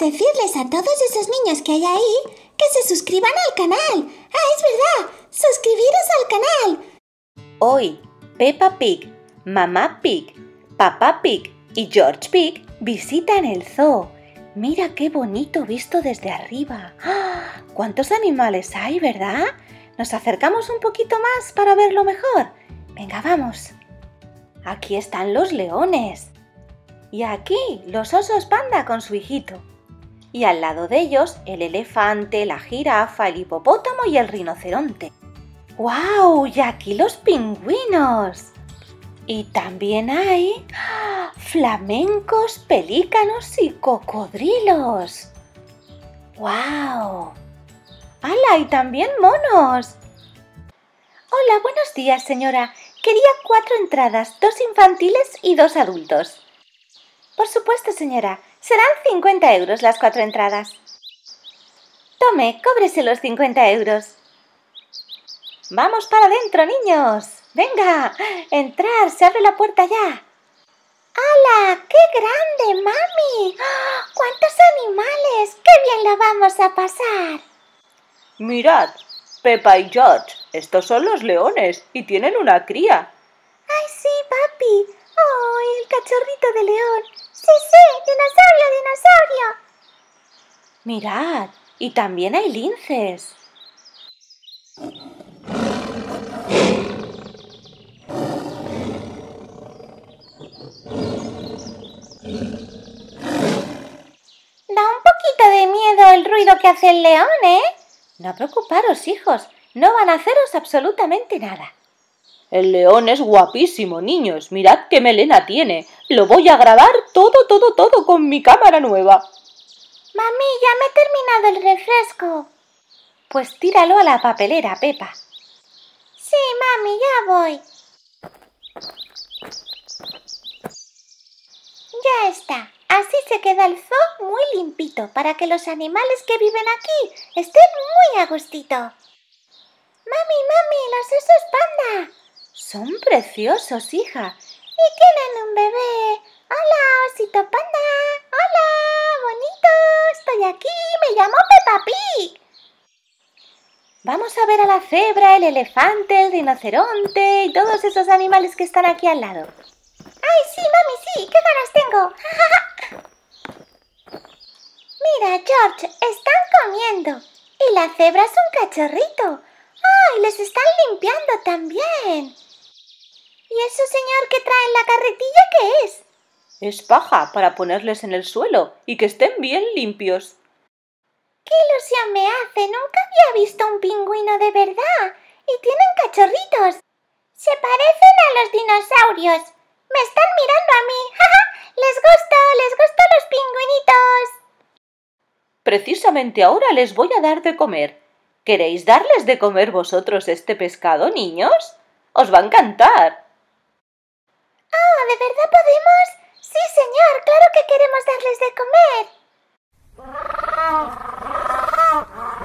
decirles a todos esos niños que hay ahí que se suscriban al canal. ¡Ah, es verdad! ¡Suscribiros al canal! Hoy, Peppa Pig, Mamá Pig, Papá Pig y George Pig visitan el zoo. Mira qué bonito visto desde arriba. ¡Ah! ¿Cuántos animales hay, verdad? Nos acercamos un poquito más para verlo mejor. Venga, vamos. Aquí están los leones. Y aquí los osos panda con su hijito y al lado de ellos el elefante, la jirafa, el hipopótamo y el rinoceronte. ¡Guau! ¡Y aquí los pingüinos! Y también hay ¡ah! flamencos, pelícanos y cocodrilos. ¡Guau! ¡Hala! Y también monos. Hola, buenos días, señora. Quería cuatro entradas, dos infantiles y dos adultos. Por supuesto, señora. Serán 50 euros las cuatro entradas. Tome, cóbrese los 50 euros. Vamos para adentro, niños. Venga, entrar, se abre la puerta ya. ¡Hala! ¡Qué grande, mami! ¡Cuántos animales! ¡Qué bien la vamos a pasar! Mirad, Pepa y George, estos son los leones y tienen una cría. ¡Ay, sí, papi! ¡Oh, el cachorrito de león! Sí, sí, dinosaurio, dinosaurio. Mirad, y también hay linces. Da un poquito de miedo el ruido que hace el león, ¿eh? No preocuparos, hijos. No van a haceros absolutamente nada. El león es guapísimo, niños. Mirad qué melena tiene. Lo voy a grabar todo, todo, todo con mi cámara nueva. Mami, ya me he terminado el refresco. Pues tíralo a la papelera, Pepa. Sí, mami, ya voy. Ya está. Así se queda el zoo muy limpito para que los animales que viven aquí estén muy a gustito. Mami, mami, los osos panda. Son preciosos, hija. Y tienen un bebé. Hola, osito panda. Hola, bonito. Estoy aquí. Me llamo Peppa Pig. Vamos a ver a la cebra, el elefante, el rinoceronte y todos esos animales que están aquí al lado. ¡Ay, sí, mami, sí! ¡Qué ganas tengo! Mira, George, están comiendo. Y la cebra es un cachorrito. ¡Ay, les están limpiando también! ¿Y eso, señor, que trae en la carretilla qué es? Es paja para ponerles en el suelo y que estén bien limpios. ¡Qué ilusión me hace! Nunca había visto un pingüino de verdad. Y tienen cachorritos. Se parecen a los dinosaurios. Me están mirando a mí. ¡Ja, ja! les gusto! ¡Les gusto los pingüinitos! Precisamente ahora les voy a dar de comer. ¿Queréis darles de comer vosotros este pescado, niños? Os va a encantar. ¿de verdad podemos? Sí, señor, claro que queremos darles de comer.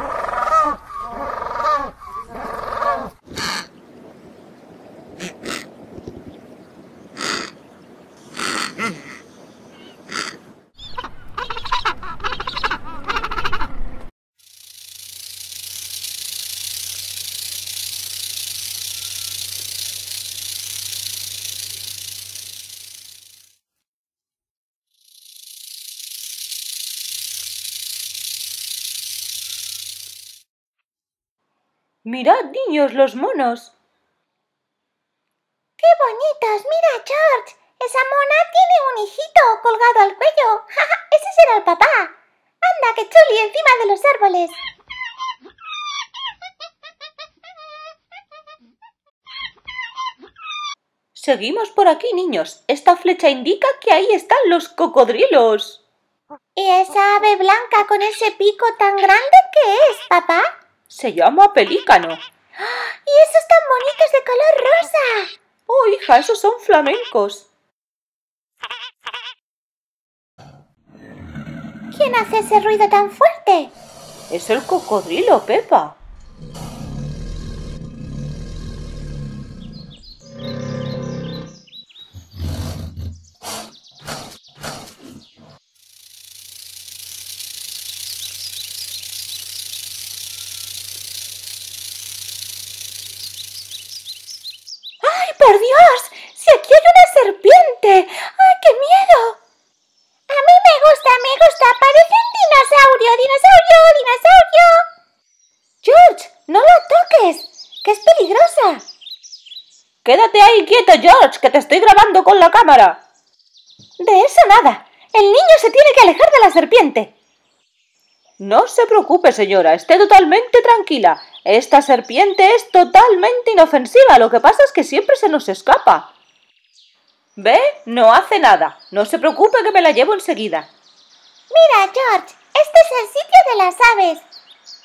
Mirad, niños, los monos. ¡Qué bonitos! Mira, George. Esa mona tiene un hijito colgado al cuello. Ese será el papá. Anda, que chuli encima de los árboles. Seguimos por aquí, niños. Esta flecha indica que ahí están los cocodrilos. ¿Y esa ave blanca con ese pico tan grande qué es, papá? Se llama pelícano. ¡Y esos tan bonitos de color rosa! Oh, hija, esos son flamencos. ¿Quién hace ese ruido tan fuerte? Es el cocodrilo, Pepa. ¡Por Dios! ¡Si aquí hay una serpiente! ¡Ah, qué miedo! A mí me gusta, me gusta. Parece un dinosaurio, dinosaurio, dinosaurio. George, no la toques, que es peligrosa. Quédate ahí quieto, George, que te estoy grabando con la cámara. De eso nada. El niño se tiene que alejar de la serpiente. No se preocupe, señora, esté totalmente tranquila. Esta serpiente es totalmente inofensiva, lo que pasa es que siempre se nos escapa. ¿Ve? No hace nada. No se preocupe que me la llevo enseguida. Mira, George, este es el sitio de las aves.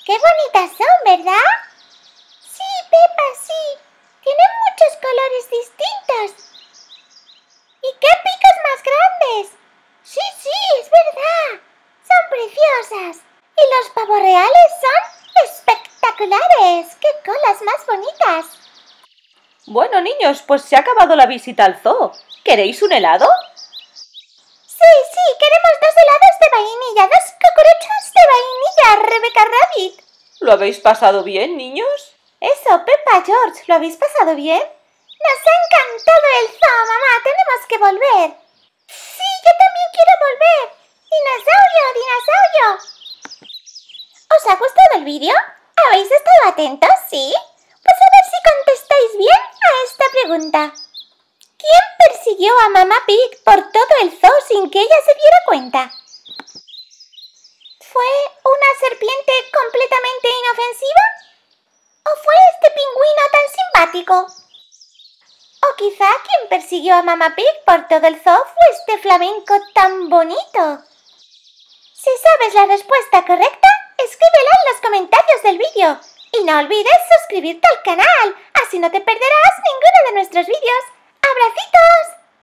¡Qué bonitas son, ¿verdad? Sí, Pepa, sí. Tienen muchos colores distintos. ¡Y qué picos más grandes! Sí, sí, es verdad. Son preciosas los pavos reales son espectaculares. ¡Qué colas más bonitas! Bueno, niños, pues se ha acabado la visita al zoo. ¿Queréis un helado? Sí, sí, queremos dos helados de vainilla, dos cucuruchos de vainilla, Rebeca Rabbit. ¿Lo habéis pasado bien, niños? Eso, Peppa George, ¿lo habéis pasado bien? Nos ha encantado el zoo, mamá. Tenemos que volver. Sí, yo también quiero volver. Dinosaurio, dinosaurio. ¿Os ha gustado el vídeo? ¿Habéis estado atentos? ¿Sí? Pues a ver si contestáis bien a esta pregunta. ¿Quién persiguió a Mamá Pig por todo el zoo sin que ella se diera cuenta? ¿Fue una serpiente completamente inofensiva? ¿O fue este pingüino tan simpático? O quizá quien persiguió a Mamá Pig por todo el zoo fue este flamenco tan bonito. Si sabes la respuesta correcta, escríbela en los comentarios del vídeo. Y no olvides suscribirte al canal, así no te perderás ninguno de nuestros vídeos. ¡Abracitos!